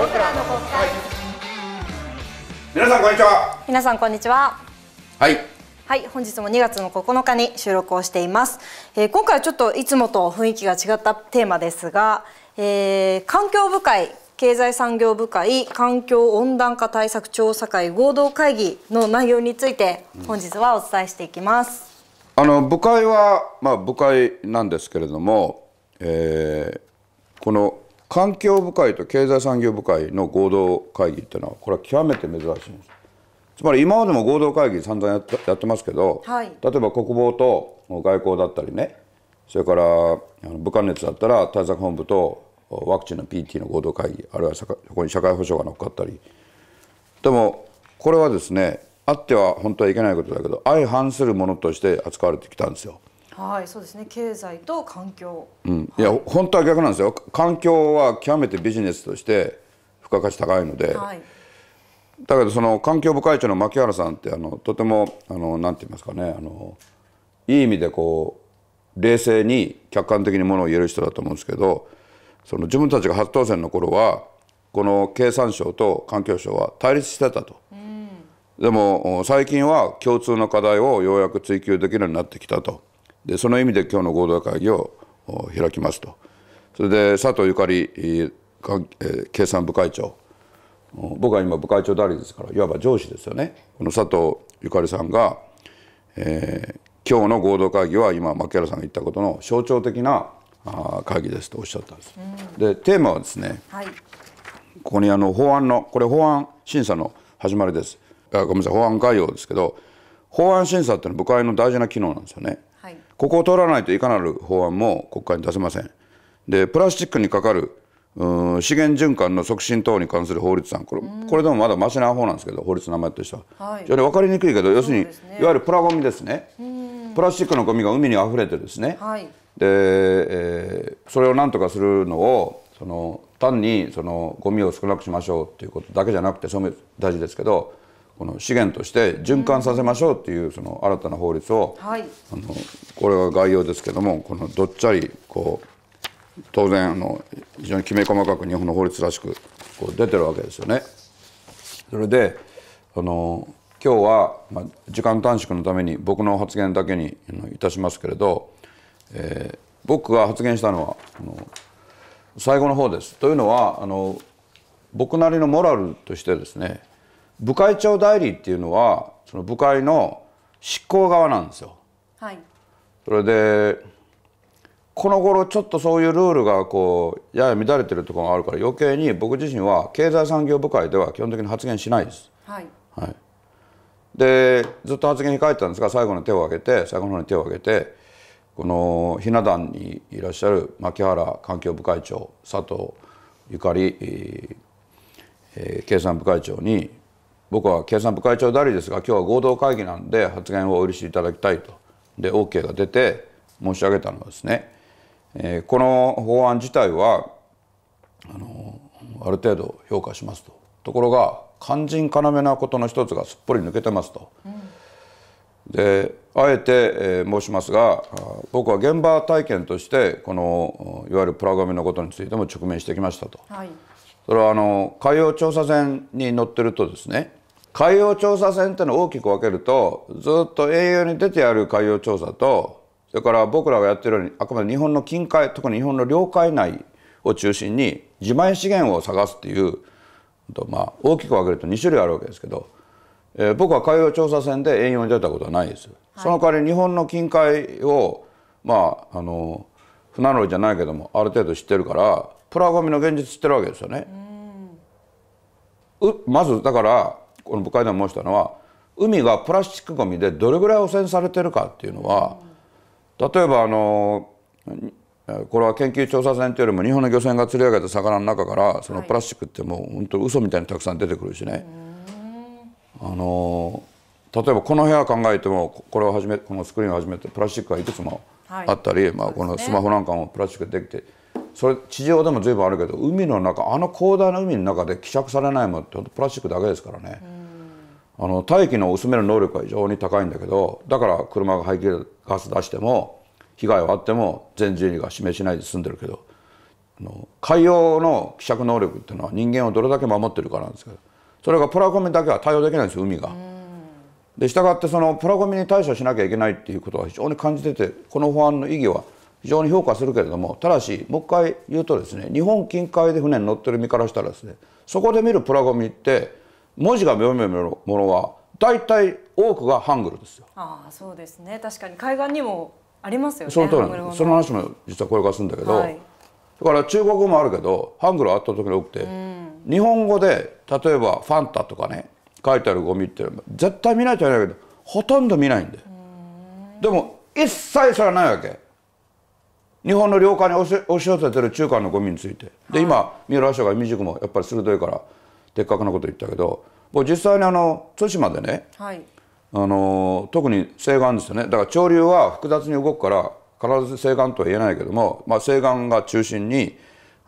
僕らの国会皆さんこんにちは皆さんこんにちははいはい本日も2月の9日に収録をしています、えー、今回はちょっといつもと雰囲気が違ったテーマですが、えー、環境部会経済産業部会環境温暖化対策調査会合同会議の内容について本日はお伝えしていきます、うん、あの部会はまあ部会なんですけれども、えー、この環境部会と経済産業部会の合同会議っていうのはこれは極めて珍しいんですつまり今までも合同会議散々やってやってますけど、はい、例えば国防と外交だったりねそれからあの武漢熱だったら対策本部とワクチンの PT の合同会議あるいはそこに社会保障が乗っかったりでもこれはですねあっては本当はいけないことだけど相反するものとして扱われてきたんですよ。はい、そうですね。経済と環境。うん、いや、本当は逆なんですよ。環境は極めてビジネスとして付加価値高いので。はい、だけど、その環境部会長の牧原さんって、あの、とても、あの、なんて言いますかね、あの。いい意味で、こう。冷静に客観的にものを言える人だと思うんですけど。その自分たちが初当選の頃は。この経産省と環境省は対立してたと。でも最近は共通の課題をようやく追求できるようになってきたと。でその意味で今日の合同会議を開きますとそれで佐藤ゆかり経産部会長僕は今部会長代理ですからいわば上司ですよねこの佐藤ゆかりさんが、えー、今日の合同会議は今牧原さんが言ったことの象徴的な会議ですとおっしゃったんです。でテーマはですね、はい、ここにあの法案のこれ法案審査の始まりですあごめんなさい法案概要ですけど法案審査ってのは部会の大事な機能なんですよね。ここを通らないといかなる法案も国会に出せません。で、プラスチックにかかるうん資源循環の促進等に関する法律案これ,、これでもまだましな方なんですけど法律の名前としては、い、非常に分かりにくいけど要するに、ね、いわゆるプラゴミですねプラスチックのゴミが海にあふれてですね、はい、で、えー、それを何とかするのをその単にそのゴミを少なくしましょうっていうことだけじゃなくてそれも大事ですけどこの資源として循環させましょうっていうその新たな法律を、はい、あのこれは概要ですけどもこのどっちゃりこう当然あの非常にきめ細かく日本の法律らしくこう出てるわけですよね。それであの今日は、まあ、時間短縮のために僕の発言だけにいたしますけれど、えー、僕が発言したのはあの最後の方です。というのはあの僕なりのモラルとしてですね部会長代理っていうのはその部会の執行側なんですよ。はい、それでこの頃ちょっとそういうルールがこうやや乱れてるところがあるから余計に僕自身は経済産業部会では基本的に発言しないです。はい、はい、でずっと発言に書ってたんですが最後の手を挙げて最後の方に手を挙げてこのひな壇にいらっしゃる牧原環境部会長佐藤ゆかり、えー、経産部会長に僕は経産部会長代理ですが今日は合同会議なんで発言をお許しいただきたいとで OK が出て申し上げたのはですね、えー、この法案自体はあのある程度評価しますとところが肝心要なことの一つがすっぽり抜けてますと。うんであえて、え申しますが僕は現場体験としてこのいわゆるプラグミのことについても直面してきましたと、はい、それはあの海洋調査船に乗ってるとですね海洋調査船ってのを大きく分けるとずっと栄養に出てやる海洋調査とそれから僕らがやってるようにあくまで日本の近海特に日本の領海内を中心に自前資源を探すっていうまあ大きく分けると2種類あるわけですけど、えー、僕は海洋調査船で栄養に出たことはないです、はい、その代わり日本の近海をまああの船乗りじゃないけどもある程度知ってるからプラゴミの現実知ってるわけですよね。まずだからこの部会で申したのは海がプラスチックごみでどれぐらい汚染されてるかっていうのは例えばあのこれは研究調査船というよりも日本の漁船が釣り上げた魚の中からそのプラスチックってもう本当嘘みたいにたくさん出てくるしね、あの例えばこの部屋考えてもこれを始めこのスクリーンを始めてプラスチックがいくつもあったり、はい、まあ、このスマホなんかもプラスチックできてそれ地上でも随分あるけど海の中あの広大な海の中で希釈されないものってプラスチックだけですからね。あの大気の薄める能力は非常に高いんだけどだから車が排気ガス出しても被害はあっても全人類が指名しないで済んでるけど海洋の希釈能力っていうのは人間をどれだけ守ってるかなんですけどそれがプラコミだけは対応できないんですよ海が。でしたがってそのプラコミに対処しなきゃいけないっていうことは非常に感じててこの法案の意義は非常に評価するけれどもただしもう一回言うとですね日本近海で船に乗ってる身からしたらですねそこで見るプラゴミって文字が読めるものは大体多くがハングルですよ。ああそうですね確かに海岸にもありますよね。その通その話も実はこれからするんだけど、はい、だから中国語もあるけどハングル圧倒的に多くて、うん、日本語で例えばファンタとかね書いてあるゴミって絶対見ないといけないけどほとんど見ないんで。んでも一切それはないわけ。日本の領海に押し寄せてる中間のゴミについてで今三浦署が未熟もやっぱり鋭いから的確なこと言ったけど僕実際にあの対馬でね、はい、あの特に西岸ですよねだから潮流は複雑に動くから必ず西岸とは言えないけども、まあ、西岸が中心に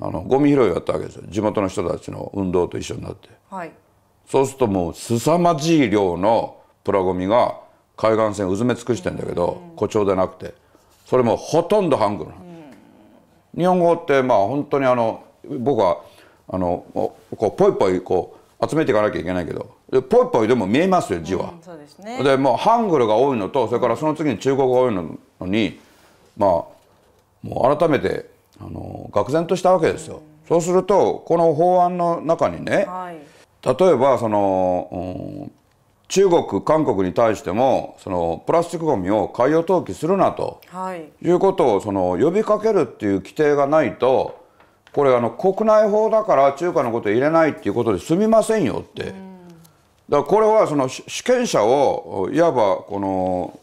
あのゴミ拾いをやったわけですよ地元の人たちの運動と一緒になって、はい、そうするともう凄まじい量のプラゴミが海岸線をうずめ尽くしてんだけど、誇張でなくてそれもほとんどハングル、日本語ってまあ本当にあの僕はあのこうぽいぽいこう集めていかなきゃいけないけどぽいぽいでも見えますよ字は。うん、そうですね、でもうハングルが多いのとそれからその次に中国が多いのにまあもう改めてあの愕然としたわけですよ。うん、そうするとこの法案の中にね、はい、例えばその、うん、中国韓国に対してもそのプラスチックごみを海洋投棄するなと、はい、いうことをその呼びかけるっていう規定がないとこれあの国内法だから中華のこと入れないっていうことで済みませんよって、うん、だからこれはその主権者をいわばこの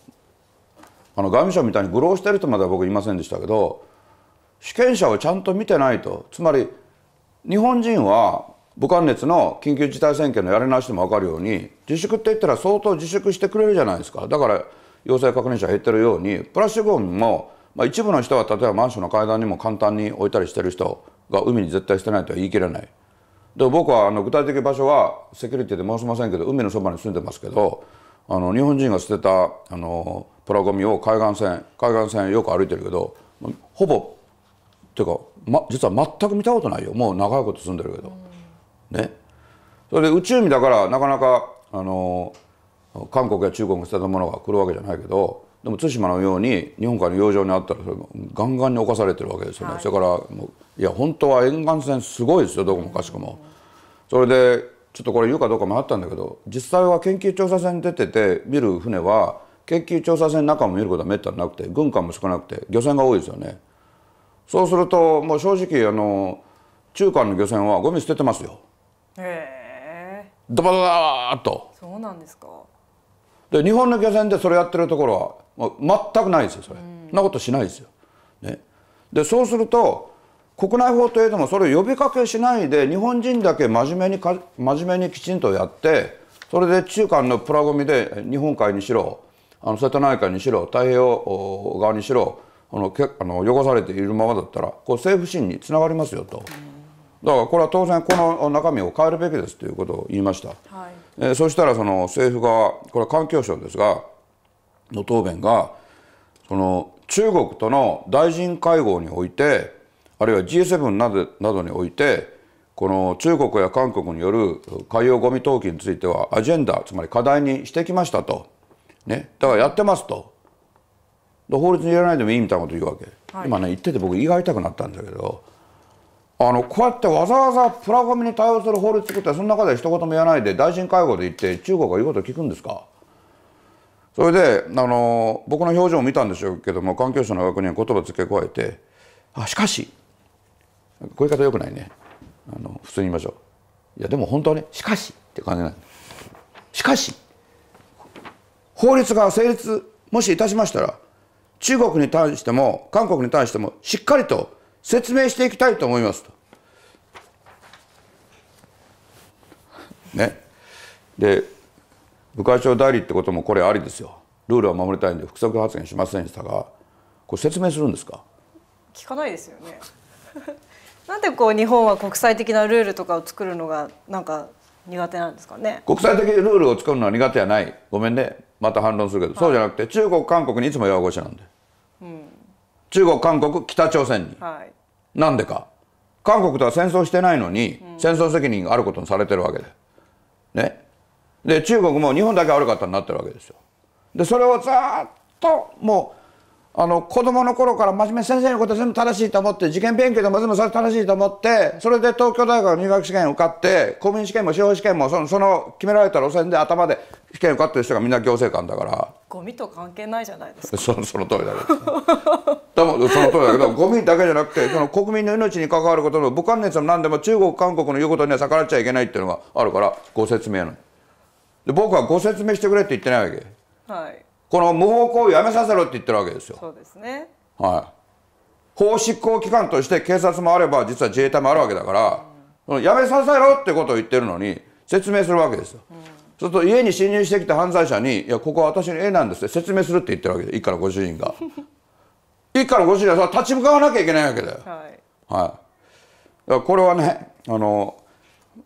あの外務省みたいに愚弄してるとまでは僕言いませんでしたけど主権者をちゃんと見てないとつまり日本人は武漢熱の緊急事態宣言のやり直しでも分かるように自粛って言ったら相当自粛してくれるじゃないですかだから陽性確認者減ってるようにプラスチックゴミも、まあ、一部の人は例えばマンションの階段にも簡単に置いたりしてる人が海に絶対してないとは言い切れない。で僕はあの具体的場所はセキュリティで申しませんけど海のそばに住んでますけどあの日本人が捨てたあのプラゴミを海岸線海岸線よく歩いてるけどほぼっていうか、ま、実は全く見たことないよもう長いこと住んでるけど。ね。それで宇宙海だからなかなかあの韓国や中国が捨てたものが来るわけじゃないけどでも対馬のように日本海の洋上にあったらそれガンガンに侵されてるわけですよね、はい、それからもういや本当は沿岸線すごいですよどこもかしこも。それでちょっとこれ言うかどうかもあったんだけど実際は研究調査船に出てて見る船は研究調査船の中も見ることはめったになくて軍艦も少なくて漁船が多いですよね。そうするともう正直あの中間の漁船はゴミ捨ててますよ。へえ。ババーっと。そうなんですか。で日本の漁船でそれやってるところは、まあ、全くないですよそれ、んなことしないですよ。ね、でそうすると国内法といえどもそれを呼びかけしないで日本人だけ真面目にか真面目にきちんとやってそれで中間のプラゴミで日本海にしろあの瀬戸内海にしろ太平洋側にしろあのけあの汚されているままだったらこう政府心につながりますよと。だからこれは当然この中身を変えるべきですということを言いました、はいえー、そしたらその政府側これは環境省ですがの答弁がその中国との大臣会合においてあるいは G7 などなどにおいてこの中国や韓国による海洋ごみ投棄についてはアジェンダつまり課題にしてきましたと、ね、だからやってますと法律に入れないでもいいみたいなこと言うわけ、はい、今ね言ってて僕胃が痛くなったんだけど。あのこうやってわざわざプラゴミに対応する法律作ってその中で一言も言わないで大臣会合で言って中国が言うことを聞くんですかそれであの僕の表情を見たんでしょうけども環境省の枠には言葉付け加えて「あしかし」こういう言い方よくないねあの普通に言いましょういやでも本当はね「しかし」って感じなんしかし法律が成立もしいたしましたら中国に対しても韓国に対してもしっかりと説明していきたいと思いますと。ね。で部会長代理ってこともこれありですよ。ルールは守りたいんで不足発言しませんでしたがこれ説明するんですか聞かないですよね。なんでこう日本は国際的なルールとかを作るのがなんか苦手なんですかね国際的ルールを作るのは苦手じゃないごめんねまた反論するけど、はい、そうじゃなくて中国韓国にいつも弱腰なんで中国韓国北朝鮮に、はい、なんでか韓国とは戦争してないのに、うん、戦争責任があることにされてるわけでねで中国も日本だけ悪かったになってるわけですよでそれをずっともうあの子供の頃から真面目先生のこと全部正しいと思って受験勉強でも全部それ正しいと思ってそれで東京大学の入学試験受かって公務員試験も司法試験もそのその決められた路線で頭で試験受かってる人がみんな行政官だからゴミと関係ないじゃないですかそのその通りだけどでもその通りだけどゴミだけじゃなくてその国民の命に関わることの武漢熱も何でも中国韓国の言うことには逆らっちゃいけないっていうのがあるからご説明ので僕はご説明してくれって言ってないわけはいこの無法行為をやめさせろって言ってるわけですよ。そうですね。はい。法執行機関として警察もあれば、実は自衛隊もあるわけだから、うん、やめさせろってことを言ってるのに、説明するわけですよ。うんすると家に侵入してきた犯罪者に「いやここは私の絵なんです」って説明するって言ってるわけで一家のご主人が 一家のご主人は立ち向かわなきゃいけないわけだよ、はいはい、だこれはねあの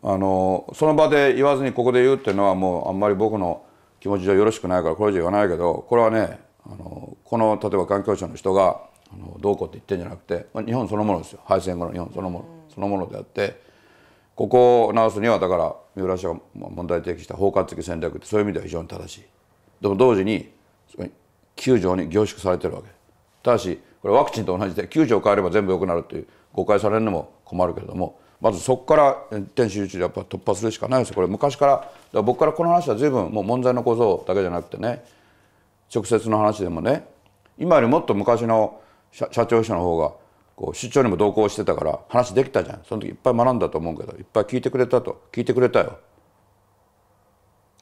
あのその場で言わずにここで言うっていうのはもうあんまり僕の気持ち上よろしくないからこれじゃ言わないけどこれはねあのこの例えば環境省の人があのどうこうって言ってんじゃなくて、まあ、日本そのものですよ敗戦後の日本そのもの、うん、そのものであってここを直すにはだから三浦氏が問題提起した包括的戦略ってそういう意味では非常に正しい。でも同時に9条に凝縮されてるわけただしこれワクチンと同じで9条を変えれば全部良くなるという誤解されるのも困るけれどもまずそこから天守誘でやっぱ突破するしかないですよこれ昔からから僕からこの話は随分もう問題の構造だけじゃなくてね直接の話でもね今よりもっと昔の社長秘書の方がこう出張にも同行してたから話できたじゃんその時いっぱい学んだと思うけどいっぱい聞いてくれたと聞いてくれたよ、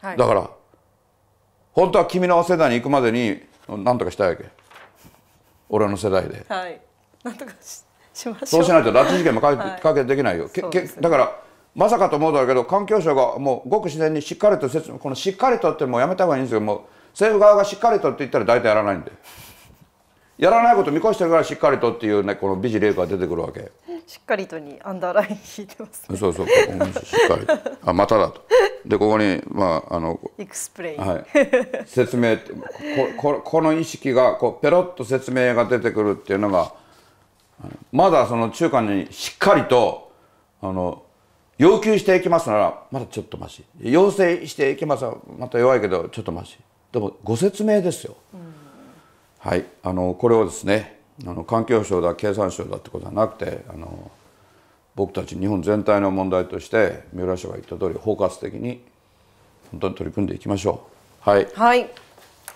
はい、だから本当は君の世代に行くまでに何とかしたいわけ俺の世代で。はい、なんとかしてしましそうしないと拉致事件も解決できないよ、はい、ね、だからまさかと思うだろうけど環境省がもうごく自然にしっかりと説明このしっかりとってもうやめた方がいいんですよもう政府側がしっかりとって言ったら大体やらないんでやらないこと見越してるからしっかりとっていうねこの美辞麗句が出てくるわけしっかりとにアンダーライン引いてます、ね、そうそうここにしっかりとあまただとでここにまああのエクスプレイン、はい、説明こここの意識がこうペロッと説明が出てくるっていうのがまだその中間にしっかりとあの要求していきますならまだちょっとまし要請していきますまた弱いけどちょっとましでもご説明ですよ、うん、はいあのこれをですねあの環境省だ経産省だってことはなくてあの僕たち日本全体の問題として三浦氏が言った通り包括的に本当に取り組んでいきましょうはい、はい、あ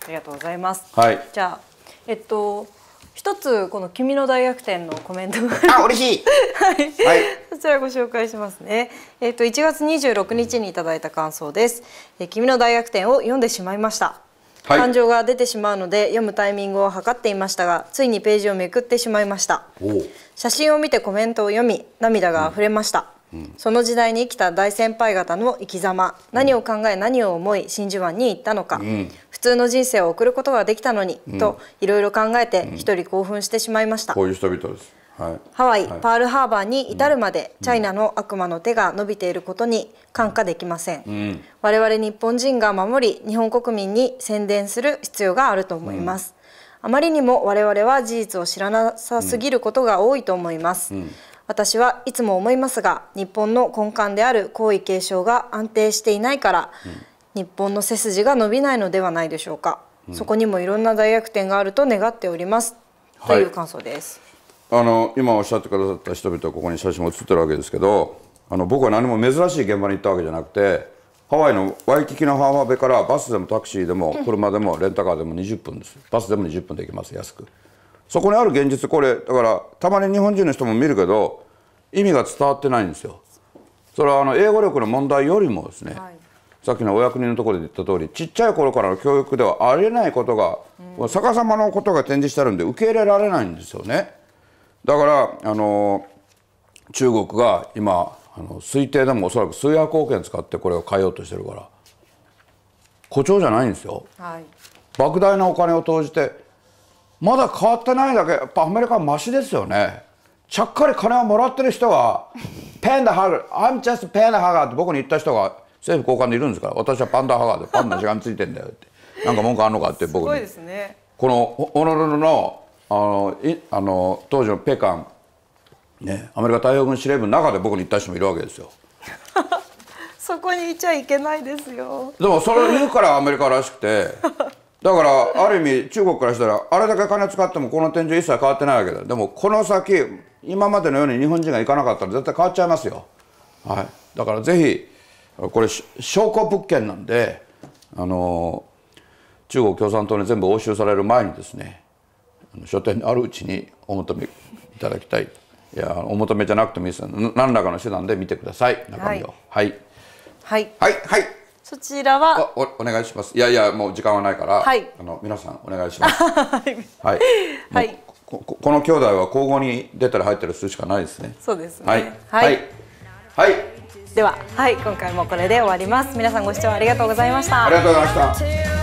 りがとうございます、はい、じゃあえっと一つこの君の大逆転のコメントあ嬉しいはい、はい、そちらご紹介しますねえっ、ー、と1月26日にいただいた感想です、えー、君の大逆転を読んでしまいましたはい、感情が出てしまうので読むタイミングを測っていましたがついにページをめくってしまいました写真を見てコメントを読み涙が溢れました、うその時代に生きた大先輩方の生き様何を考え何を思い真珠湾に行ったのか、うん、普通の人生を送ることができたのに、うん、といろいろ考えて一人興奮してしまいました。こういう人々ですはい、ハワイ、はい、パールハーバーに至るまで、チャイナの悪魔の手が伸びていることに感化できません、うん、我々日本人が守り日本国民に宣伝する必要があると思います、あまりにも我々は事実を知らなさすぎることが多いと思います、うんうん、私はいつも思いますが日本の根幹である皇位継承が安定していないから、うん、日本の背筋が伸びないのではないでしょうか、うん、そこにもいろんな大逆転があると願っております、はい、という感想ですあの今おっしゃってくださった人々はここに写真が写ってるわけですけどあの僕は何も珍しい現場に行ったわけじゃなくてハワイのワイキキのハワベからバスでもタクシーでも車でもレンタカーでも20分です、うん、バスでも20分で行きます安く。そこにある現実これだからたまに日本人の人も見るけど意味が伝わってないんですよ。それはあの英語力の問題よりもですね、はい、さっきのお役人のところで言った通りちっちゃい頃からの教育ではありえないことが、うん、逆さまのことが展示してあるんで受け入れられないんですよね。だからあの中国が今あの推定でもおそらく数百億円使ってこれを変えようとしてるから誇張じゃないんですよ、はい、莫大なお金を投じてまだ変わってないだけやっぱアメリカはマシですよねちゃっかり金をもらってる人がペンダハル I'm just ペンダハガーって僕に言った人が政府高官でいるんですから私はパンダハガーでパンダしがみついてんだよってなんか文句あんのかって僕に、ね、このホノルルのあのいあの当時のペカン、ね、アメリカ太平洋軍司令部の中で僕に言った人もいるわけですよ。そこにいちゃいけないですよ。でもそれを言うからアメリカらしくてだからある意味中国からしたらあれだけ金使ってもこの天井一切変わってないわけだでもこの先今までのように日本人が行かなかったら絶対変わっちゃいますよ、はい、だからぜひこれ証拠物件なんであの中国共産党に全部押収される前にですね書店にあるうちにお求めいただきたいいやお求めじゃなくてもいいです何らかの手段で見てください中身をはいはいはい、はい、はいそちらはおおお願いしますいやいやもう時間はないから、はい、あの皆さんお願いします はい、はい、こここの兄弟は交互に出たり入ったりするしかないですねそうですねはい、はい、はい、でははい今回もこれで終わります皆さんご視聴ありがとうございましたありがとうございました